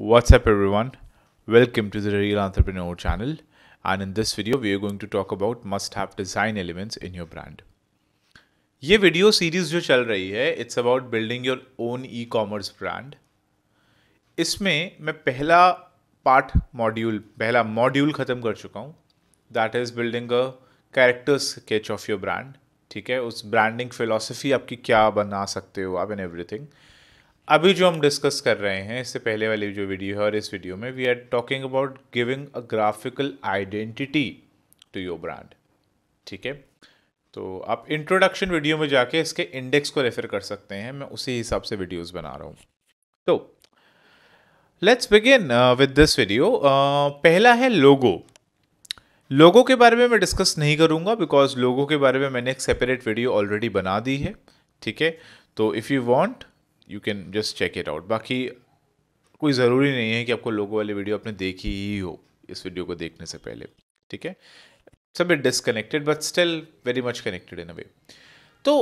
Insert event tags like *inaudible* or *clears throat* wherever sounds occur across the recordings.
What's up everyone? Welcome to the Real Entrepreneur channel and in this video we are going to talk about must have design elements in your brand. ये video series जो चल रही है it's about building your own e commerce brand इसमें मैं पहला part module पहला module ख़त्म कर चुका हूँ that is building a character sketch of your brand ठीक है उस ब्रांडिंग फिलोसफी आपकी क्या बना सकते हो आप एन एवरीथिंग अभी जो हम डिस्कस कर रहे हैं इससे पहले वाली जो वीडियो है और इस वीडियो में we are talking about giving a graphical identity to your brand ठीक है तो आप इंट्रोडक्शन वीडियो में जाके इसके इंडेक्स को रेफर कर सकते हैं मैं उसी हिसाब से वीडियोस बना रहा हूँ तो let's begin with this video पहला है लोगो लोगो के बारे में मैं डिस्कस नहीं करूँगा बिकॉज लोगों के बारे में मैंने एक सेपरेट वीडियो ऑलरेडी बना दी है ठीक है तो if you want you can just check it out बाकी कोई ज़रूरी नहीं है कि आपको लोगों वाली वीडियो आपने देखी ही हो इस वीडियो को देखने से पहले ठीक है सब it disconnected but still very much connected in a way तो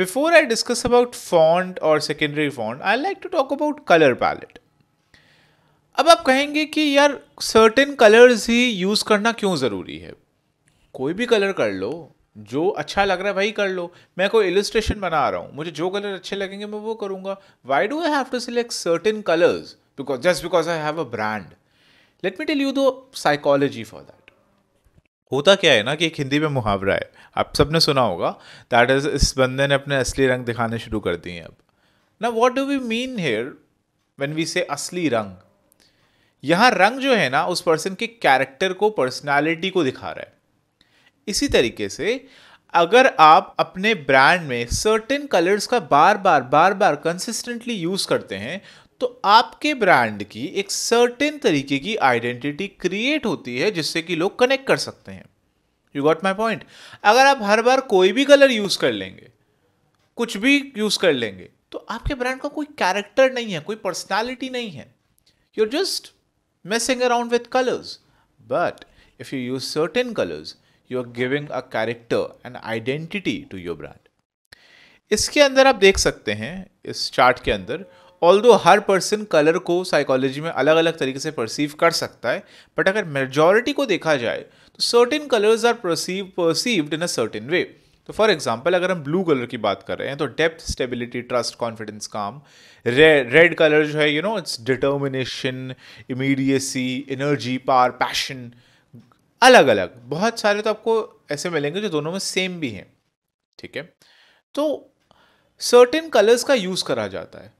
before I discuss about font और secondary font I like to talk about colour palette अब आप कहेंगे कि यार सर्टेन कलर्स ही यूज़ करना क्यों ज़रूरी है कोई भी कलर कर लो जो अच्छा लग रहा है वही कर लो मैं कोई इलिस्ट्रेशन बना रहा हूँ मुझे जो कलर अच्छे लगेंगे मैं वो करूँगा why do I have to select certain colours because just because I have a brand let me tell you though psychology for that होता क्या है ना कि एक हिंदी में मुहावरा है आप सबने सुना होगा दैट इज इस बंदे ने अपने असली रंग दिखाने शुरू कर दिए अब ना what do we mean here when we say असली रंग यहाँ रंग जो है ना उस पर्सन के कैरेक्टर को पर्सनैलिटी को दिखा रहा है इसी तरीके से अगर आप अपने ब्रांड में सर्टेन कलर्स का बार बार बार बार कंसिस्टेंटली यूज़ करते हैं तो आपके ब्रांड की एक सर्टेन तरीके की आइडेंटिटी क्रिएट होती है जिससे कि लोग कनेक्ट कर सकते हैं यू गॉट माई पॉइंट अगर आप हर बार कोई भी कलर यूज़ कर लेंगे कुछ भी यूज़ कर लेंगे तो आपके ब्रांड का कोई कैरेक्टर नहीं है कोई पर्सनैलिटी नहीं है you are just messing around with colours but if you use certain colours you are giving a character and identity to your brand इसके अंदर आप देख सकते हैं इस चार्ट के अंदर ऑल दो हर पर्सन कलर को साइकोलॉजी में अलग अलग तरीके से परसीव कर सकता है बट अगर मेजॉरिटी को देखा जाए तो certain colours are perceive perceived in a certain way तो फॉर एग्जाम्पल अगर हम ब्लू कलर की बात कर रहे हैं तो depth stability trust confidence calm red colour जो है you know it's determination immediacy energy power passion अलग अलग बहुत सारे तो आपको ऐसे मिलेंगे जो दोनों में सेम भी हैं ठीक है तो सर्टेन कलर्स का यूज़ करा जाता है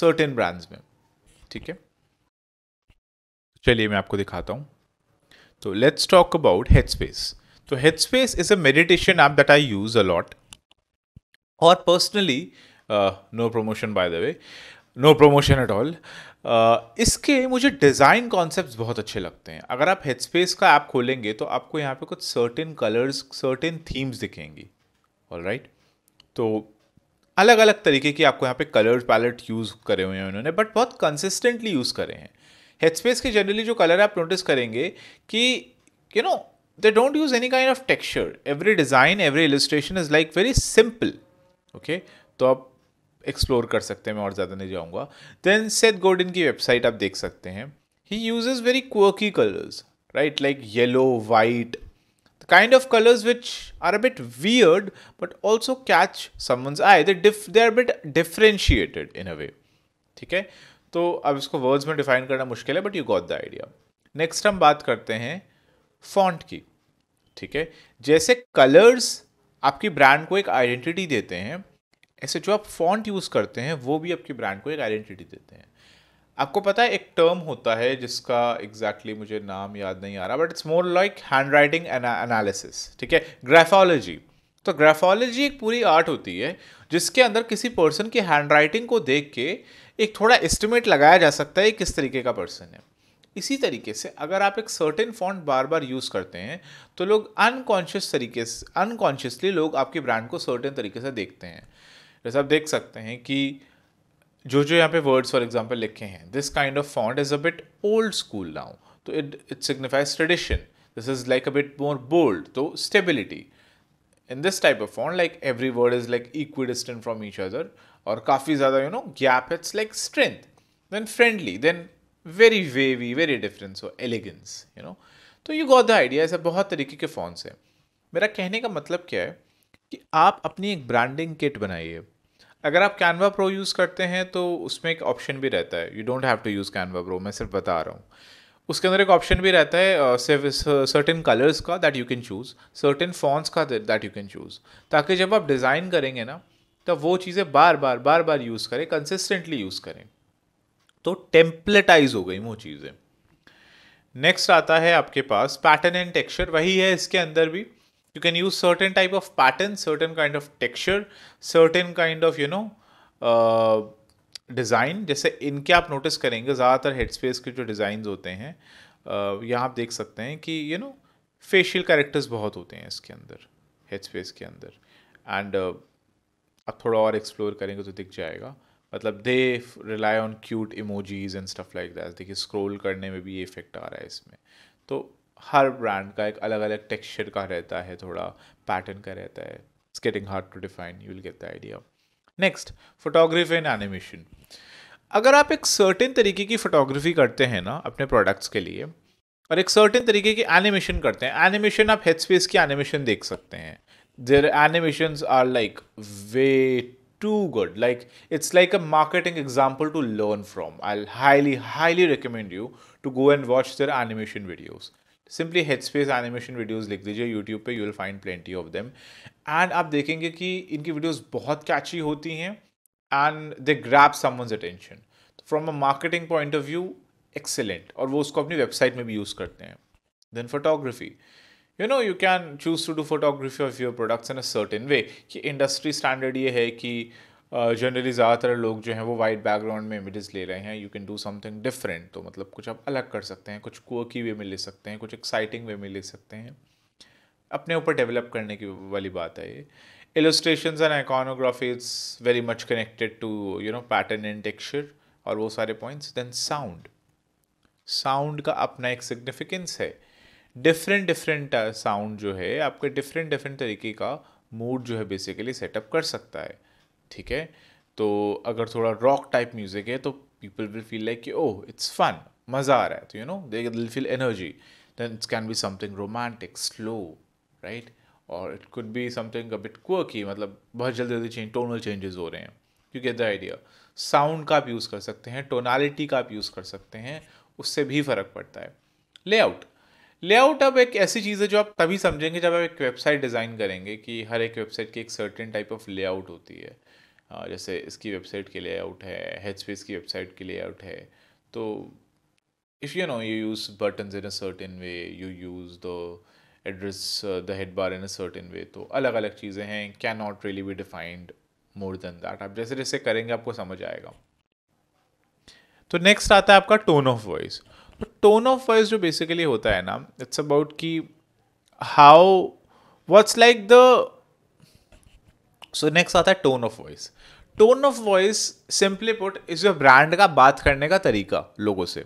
सर्टेन ब्रांड्स में ठीक है चलिए मैं आपको दिखाता हूं तो let's talk about head space तो head space is a meditation app that I use a lot और personally no promotion by the way no promotion at all इसके मुझे डिज़ाइन कॉन्सेप्ट्स बहुत अच्छे लगते हैं अगर आप हेडस्पेस का ऐप खोलेंगे तो आपको यहाँ पे कुछ सर्टेन कलर्स सर्टेन थीम्स दिखेंगी ऑल राइट right? तो अलग अलग तरीके की आपको यहाँ पे कलर पैलेट यूज़ करे हुए हैं उन्होंने बट बहुत कंसिस्टेंटली यूज़ करे हैं हेडस्पेस के जनरली जो कलर आप नोटिस करेंगे कि you know they don't use any kind of texture every design every illustration is like very simple okay तो आप एक्सप्लोर कर सकते हैं मैं और ज़्यादा नहीं जाऊँगा देन सेथ गोर्डन की वेबसाइट आप देख सकते हैं he uses very quirky colours right like yellow white the kind of colours which are bit weird but also catch someone's they they diff they are a bit differentiated ठीक है तो अब इसको वर्ड्स में डिफाइन करना मुश्किल है but you got the idea next हम बात करते हैं फॉन्ट की ठीक है जैसे कलर्स आपकी ब्रांड को एक आइडेंटिटी देते हैं ऐसे जो आप फॉन्ट यूज़ करते हैं वो भी आपकी ब्रांड को एक आइडेंटिटी देते हैं आपको पता है एक टर्म होता है जिसका एग्जैक्टली exactly मुझे नाम याद नहीं आ रहा but it's more like handwriting analysis ठीक है ग्राफोलॉजी तो ग्राफोलॉजी एक पूरी आर्ट होती है जिसके अंदर किसी पर्सन की हैंड राइटिंग को देख के एक थोड़ा एस्टिमेट लगाया जा सकता है किस तरीके का पर्सन है इसी तरीके से अगर आप एक सर्टेन फॉन्ट बार बार यूज़ करते हैं तो लोग अनकॉन्शियस तरीके से अनकॉन्शियसली लोग आपके ब्रांड को सर्टेन तरीके से देखते हैं जैसे आप देख सकते हैं कि जो जो यहाँ पे वर्ड्स फॉर एग्जाम्पल लिखे हैं this kind of font is a bit old school now तो it it signifies tradition this is like a bit more bold तो stability in this type of font like every word is like equidistant from each other और काफ़ी ज़्यादा you know gap it's like strength then friendly then very wavy very difference और elegance you know तो you got the idea ऐसे बहुत तरीके के fonts हैं मेरा कहने का मतलब क्या है कि आप अपनी एक ब्रांडिंग किट बनाइए अगर आप कैनवा प्रो यूज़ करते हैं तो उसमें एक ऑप्शन भी रहता है you don't have to use Canva pro मैं सिर्फ बता रहा हूँ उसके अंदर एक ऑप्शन भी रहता है सिर्फ सर्टेन कलर्स का that you can choose certain fonts का दैट यू कैन चूज़ ताकि जब आप डिज़ाइन करेंगे ना तो वो चीज़ें बार बार बार बार यूज़ करें कंसिस्टेंटली यूज़ करें तो टेम्पलेटाइज हो गई वो चीज़ें नेक्स्ट आता है आपके पास पैटर्न एंड टेक्सचर वही है इसके अंदर भी you can use certain type of pattern certain kind of texture certain kind of you know design uh, जैसे इनके आप नोटिस करेंगे ज़्यादातर हेड स्पेस के जो डिज़ाइन होते हैं uh, यहाँ आप देख सकते हैं कि यू नो फेशियल कैरेक्टर्स बहुत होते हैं इसके अंदर हेड स्पेस के अंदर एंड uh, आप थोड़ा और एक्सप्लोर करेंगे तो दिख जाएगा मतलब they rely on cute emojis and stuff like that देखिए स्क्रोल करने में भी ये इफेक्ट आ रहा है इसमें तो हर ब्रांड का एक अलग अलग टेक्सचर का रहता है थोड़ा पैटर्न का रहता है it's getting hard to define you will get the idea next photography and animation अगर आप एक सर्टेन तरीके की फोटोग्राफी करते हैं ना अपने प्रोडक्ट्स के लिए और एक सर्टेन तरीके की एनिमेशन करते हैं एनिमेशन आप हेड स्पेस की एनिमेशन देख सकते हैं their animation are like way too good like it's like a marketing example to learn from I highly highly recommend you to go and watch their animation videos simply head space animation videos लिख दीजिए YouTube पर you will find plenty of them and आप देखेंगे कि इनकी videos बहुत catchy होती हैं and they grab someone's attention from a marketing point of view excellent और वो उसको अपनी वेबसाइट में भी यूज़ करते हैं then photography you know you can choose to do photography of your products in a certain way कि industry standard ये है कि जनरली ज़्यादातर लोग जो हैं वो वाइट बैकग्राउंड में इमेजेस ले रहे हैं you can do something different तो मतलब कुछ आप अलग कर सकते हैं कुछ क्वर्की वे में ले सकते हैं कुछ एक्साइटिंग वे में ले सकते हैं अपने ऊपर डेवलप करने की वाली बात है ये illustration and iconography is very much connected to you know pattern and texture और वो सारे पॉइंट्स देन साउंड साउंड का अपना एक सिग्निफिकेंस है डिफरेंट डिफरेंट साउंड जो है आपके डिफरेंट डिफरेंट तरीके का मूड जो है बेसिकली सेटअप कर सकता है ठीक है तो अगर थोड़ा रॉक टाइप म्यूज़िक है तो पीपल विल फील लाइक कि ओह इट्स फन मज़ा आ रहा है तो you know they will feel energy then it's can be something romantic slow right और it could be something bit quirky मतलब बहुत जल्दी जल्दी चेंज टोनल चेंजेस हो रहे हैं you get the idea sound का आप यूज़ कर सकते हैं टोनालिटी का आप यूज़ कर सकते हैं उससे भी फ़र्क पड़ता है लेआउट लेआउट अब एक ऐसी चीज़ है जो आप तभी समझेंगे जब आप एक वेबसाइट डिज़ाइन करेंगे कि हर एक वेबसाइट की एक सर्टेन टाइप ऑफ लेआउट होती है हाँ, जैसे इसकी वेबसाइट के लिए आउट है हेच स्पेस की वेबसाइट लिए आउट है तो if you know you use button in a certain way you use the address the head bar in a certain way तो अलग अलग चीज़ें हैं can not really be defined more than that आप जैसे जैसे करेंगे आपको समझ आएगा तो नेक्स्ट आता है आपका tone of voice tone of voice जो बेसिकली होता है ना इट्स अबाउट कि how what's like the so next आता है tone of voice tone of voice simply put is your brand का बात करने का तरीका लोगों से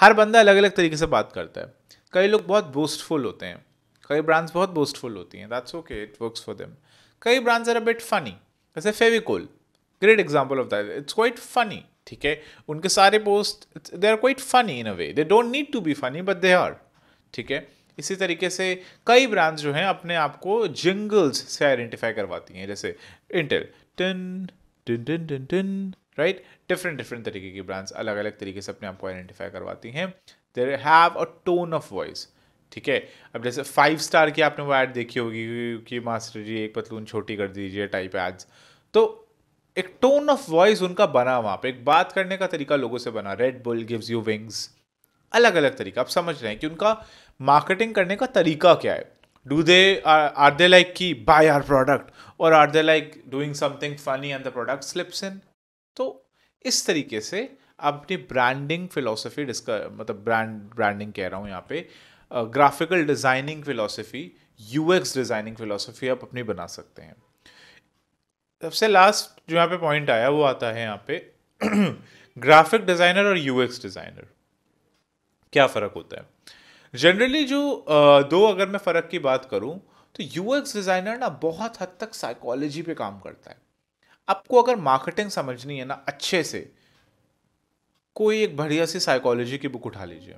हर बंदा अलग अलग तरीके से बात करता है कई लोग बहुत बूस्टफुल होते हैं कई ब्रांड्स बहुत बूस्टफुल होती हैं that's okay it works for them कई brands are a bit funny जैसे Fevicol great example of that it's quite funny ठीक है उनके सारे post they are quite funny in a way they don't need to be funny but they are ठीक है इसी तरीके से कई ब्रांड्स जो हैं अपने आप को जिंगल्स से आइडेंटिफाई करवाती हैं जैसे इंटेल टिन टिन टिन टिन टिन राइट डिफरेंट डिफरेंट तरीके की ब्रांड्स अलग अलग तरीके से अपने आप को आइडेंटिफाई करवाती हैं there have a tone of voice ठीक है अब जैसे फाइव स्टार की आपने वो ऐड देखी होगी कि मास्टर जी एक पतलून छोटी कर दीजिए टाइप एड्स तो एक टोन ऑफ वॉइस उनका बना वहाँ पे एक बात करने का तरीका लोगों से बना Red Bull gives you wings अलग अलग तरीका आप समझ रहे हैं कि उनका मार्केटिंग करने का तरीका क्या है do they are they like की बाय आर प्रोडक्ट और are they like doing something funny and the product slips in तो इस तरीके से अपनी ब्रांडिंग फिलोसफी डिस्क मतलब ब्रांड ब्रांडिंग कह रहा हूँ यहाँ पे graphical designing philosophy U X designing philosophy आप अपनी बना सकते हैं सबसे लास्ट जो यहाँ पे पॉइंट आया वो आता है यहाँ पे ग्राफिक *clears throat* डिज़ाइनर और यू एक्स डिज़ाइनर क्या फ़र्क होता है जनरली जो दो अगर मैं फ़र्क की बात करूँ तो यू डिज़ाइनर ना बहुत हद तक साइकोलॉजी पे काम करता है आपको अगर मार्केटिंग समझनी है ना अच्छे से कोई एक बढ़िया सी साइकोलॉजी की बुक उठा लीजिए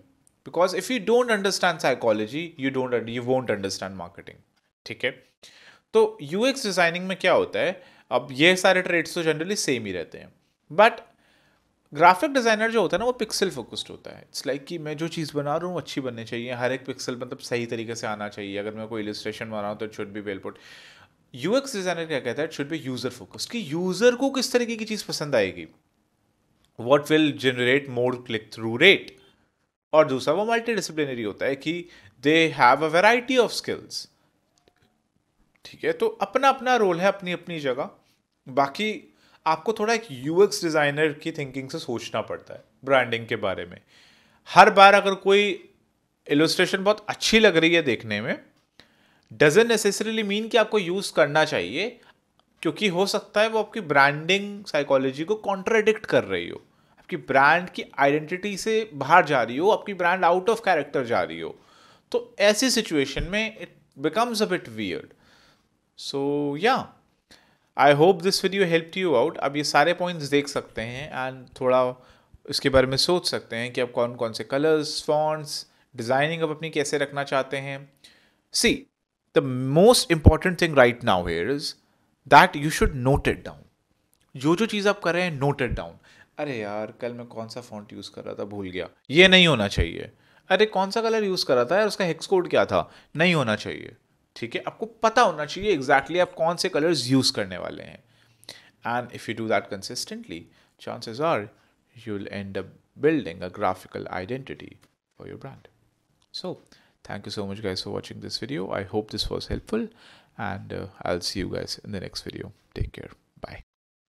because if you don't understand psychology you don't you won't understand marketing ठीक है तो यू डिज़ाइनिंग में क्या होता है अब ये सारे ट्रेड्स तो जनरली सेम ही रहते हैं बट ग्राफिक डिज़ाइनर जो होता है ना वो पिक्सल फोकस्ड होता है इट्स लाइक like कि मैं जो चीज़ बना रहा हूँ अच्छी बननी चाहिए हर एक पिक्सल मतलब सही तरीके से आना चाहिए अगर मैं कोई इलिस्ट्रेशन बना रहा हूँ तो it should be well put U X designer क्या कहता है it should be user focused कि यूज़र को किस तरीके की चीज़ पसंद आएगी what will generate more click through rate और दूसरा वो मल्टी डिसिप्लिनरी होता है कि they have a variety of skills ठीक है तो अपना अपना रोल है अपनी अपनी जगह बाकी आपको थोड़ा एक यूएक्स डिज़ाइनर की थिंकिंग से सोचना पड़ता है ब्रांडिंग के बारे में हर बार अगर कोई इलस्ट्रेशन बहुत अच्छी लग रही है देखने में डजन नेसेसरीली मीन कि आपको यूज़ करना चाहिए क्योंकि हो सकता है वो आपकी ब्रांडिंग साइकोलॉजी को कॉन्ट्राडिक्ट कर रही हो आपकी ब्रांड की आइडेंटिटी से बाहर जा रही हो आपकी ब्रांड आउट ऑफ कैरेक्टर जा रही हो तो ऐसी सिचुएशन में it becomes a bit weird so yeah I hope this video help you out आप ये सारे पॉइंट्स देख सकते हैं एंड थोड़ा इसके बारे में सोच सकते हैं कि आप कौन कौन से कलर्स फॉन्ट्स डिज़ाइनिंग आप अपनी कैसे रखना चाहते हैं see the most important thing right now here is that you should note it down जो जो चीज़ आप कर रहे हैं नोट इट डाउन अरे यार कल मैं कौन सा फॉन्ट यूज़ कर रहा था भूल गया ये नहीं होना चाहिए अरे कौन सा कलर यूज़ कर रहा था यार उसका हेक्स कोड क्या था नहीं होना चाहिए ठीक है आपको पता होना चाहिए एग्जैक्टली आप कौन से कलर्स यूज करने वाले हैं and if you do that consistently chances are you will end up building a graphical identity for your brand so thank you so much guys for watching this video I hope this was helpful and I will see you guys in the next video take care